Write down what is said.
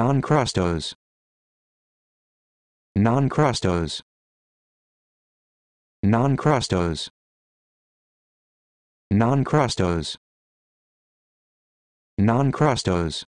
non-crustos non-crustos non-crustos non-crustos non-crustos